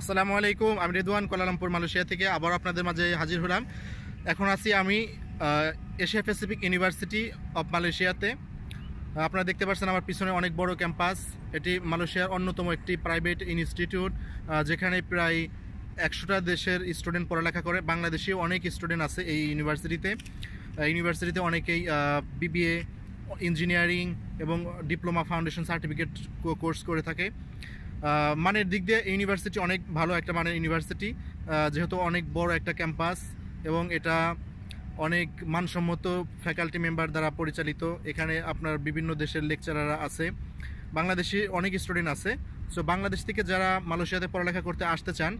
আসসালামু আলাইকুম আমি রেদুয়ান কোলালামপুর মালয়েশিয়া থেকে আবার আপনাদের মাঝে হাজির হলাম এখন আছি আমি এশিয়া প্যাসিফিক ইউনিভার্সিটি অব মালয়েশিয়াতে আপনারা দেখতে পাচ্ছেন আমার পিছনে অনেক বড় ক্যাম্পাস এটি মালয়েশিয়ার অন্যতম একটি প্রাইভেট ইনস্টিটিউট যেখানে প্রায় একশোটা দেশের স্টুডেন্ট পড়ালেখা করে বাংলাদেশেও অনেক স্টুডেন্ট আছে এই ইউনিভার্সিটিতে ইউনিভার্সিটিতে অনেকেই বিবিএ ইঞ্জিনিয়ারিং এবং ডিপ্লোমা ফাউন্ডেশন সার্টিফিকেট কোর্স করে থাকে মানের দিক দিয়ে ইউনিভার্সিটি অনেক ভালো একটা মানের ইউনিভার্সিটি যেহেতু অনেক বড় একটা ক্যাম্পাস এবং এটা অনেক মানসম্মত ফ্যাকাল্টি মেম্বার দ্বারা পরিচালিত এখানে আপনার বিভিন্ন দেশের লেকচারাররা আছে বাংলাদেশি অনেক স্টুডেন্ট আছে সো বাংলাদেশ থেকে যারা মালয়েশিয়াতে পড়ালেখা করতে আসতে চান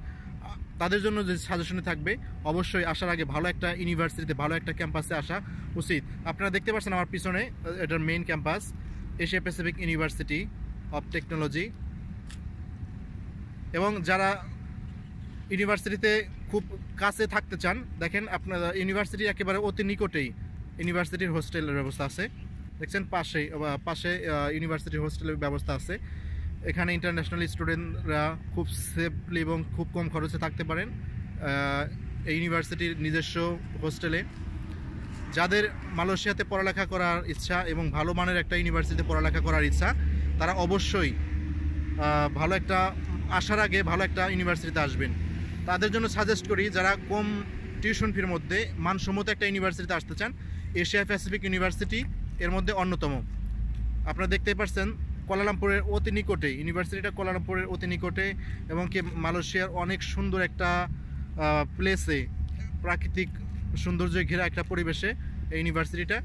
তাদের জন্য যে সাজেশনে থাকবে অবশ্যই আসার আগে ভালো একটা ইউনিভার্সিটিতে ভালো একটা ক্যাম্পাসে আসা উচিত আপনারা দেখতে পাচ্ছেন আমার পিছনে এটার main campus Asia Pacific university of technology এবং যারা ইউনিভার্সিটিতে খুব কাছে থাকতে চান দেখেন আপনারা ইউনিভার্সিটি একেবারে অতি নিকটেই ইউনিভার্সিটির হোস্টেলের ব্যবস্থা আছে দেখছেন পাশে পাশে ইউনিভার্সিটির হোস্টেলের ব্যবস্থা আছে এখানে ইন্টারন্যাশনাল স্টুডেন্টরা খুব সেফলি এবং খুব কম খরচে থাকতে পারেন এই ইউনিভার্সিটির নিজস্ব হোস্টেলে যাদের মালয়েশিয়াতে পড়ালেখা করার ইচ্ছা এবং ভালো মানের একটা ইউনিভার্সিটিতে পড়ালেখা করার ইচ্ছা তারা অবশ্যই ভালো একটা আসার আগে ভালো একটা ইউনিভার্সিটিতে আসবেন তাদের জন্য সাজেস্ট করি যারা কম টিউশন ফির মধ্যে মানসম্মত একটা ইউনিভার্সিটিতে আসতে চান এশিয়া প্যাসিফিক ইউনিভার্সিটি এর মধ্যে অন্যতম আপনারা দেখতেই পাচ্ছেন কোলালামপুরের অতি নিকটে ইউনিভার্সিটিটা কোলালামপুরের অতি নিকটে এবং কি মালয়েশিয়ার অনেক সুন্দর একটা প্লেসে প্রাকৃতিক সৌন্দর্য ঘেরা একটা পরিবেশে এই ইউনিভার্সিটিটা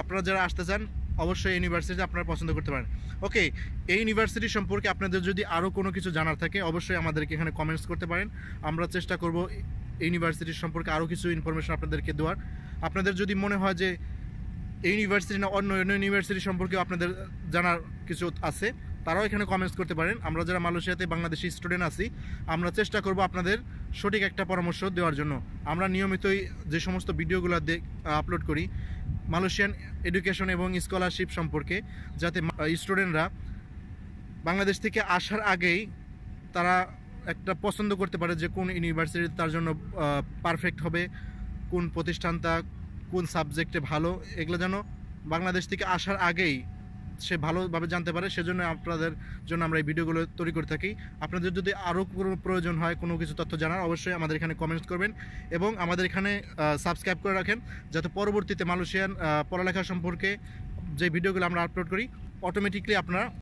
আপনারা যারা আসতে চান অবশ্যই ইউনিভার্সিটি আপনারা পছন্দ করতে পারেন ওকে এই ইউনিভার্সিটি সম্পর্কে আপনাদের যদি আরও কোনো কিছু জানার থাকে অবশ্যই আমাদেরকে এখানে কমেন্টস করতে পারেন আমরা চেষ্টা করব ইউনিভার্সিটি সম্পর্কে আরও কিছু ইনফরমেশন আপনাদেরকে দেওয়ার আপনাদের যদি মনে হয় যে ইউনিভার্সিটি না অন্য অন্য ইউনিভার্সিটি সম্পর্কে আপনাদের জানার কিছু আছে তারাও এখানে কমেন্টস করতে পারেন আমরা যারা মালয়েশিয়াতে বাংলাদেশি স্টুডেন্ট আছি আমরা চেষ্টা করব আপনাদের সঠিক একটা পরামর্শ দেওয়ার জন্য আমরা নিয়মিতই যে সমস্ত ভিডিওগুলো আপলোড করি মালয়েশিয়ান এডুকেশন এবং স্কলারশিপ সম্পর্কে যাতে স্টুডেন্টরা বাংলাদেশ থেকে আসার আগেই তারা একটা পছন্দ করতে পারে যে কোন ইউনিভার্সিটি তার জন্য পারফেক্ট হবে কোন প্রতিষ্ঠানটা কোন সাবজেক্টে ভালো এগুলো যেন বাংলাদেশ থেকে আসার আগেই সে ভালোভাবে জানতে পারে সেজন্য আপনাদের জন্য আমরা এই ভিডিওগুলো তৈরি করে থাকি আপনাদের যদি আরও প্রয়োজন হয় কোনো কিছু তথ্য জানার অবশ্যই আমাদের এখানে কমেন্টস করবেন এবং আমাদের এখানে সাবস্ক্রাইব করে রাখেন যাতে পরবর্তীতে মালয়েশিয়ান পড়ালেখা সম্পর্কে যে ভিডিওগুলো আমরা আপলোড করি অটোমেটিকলি আপনারা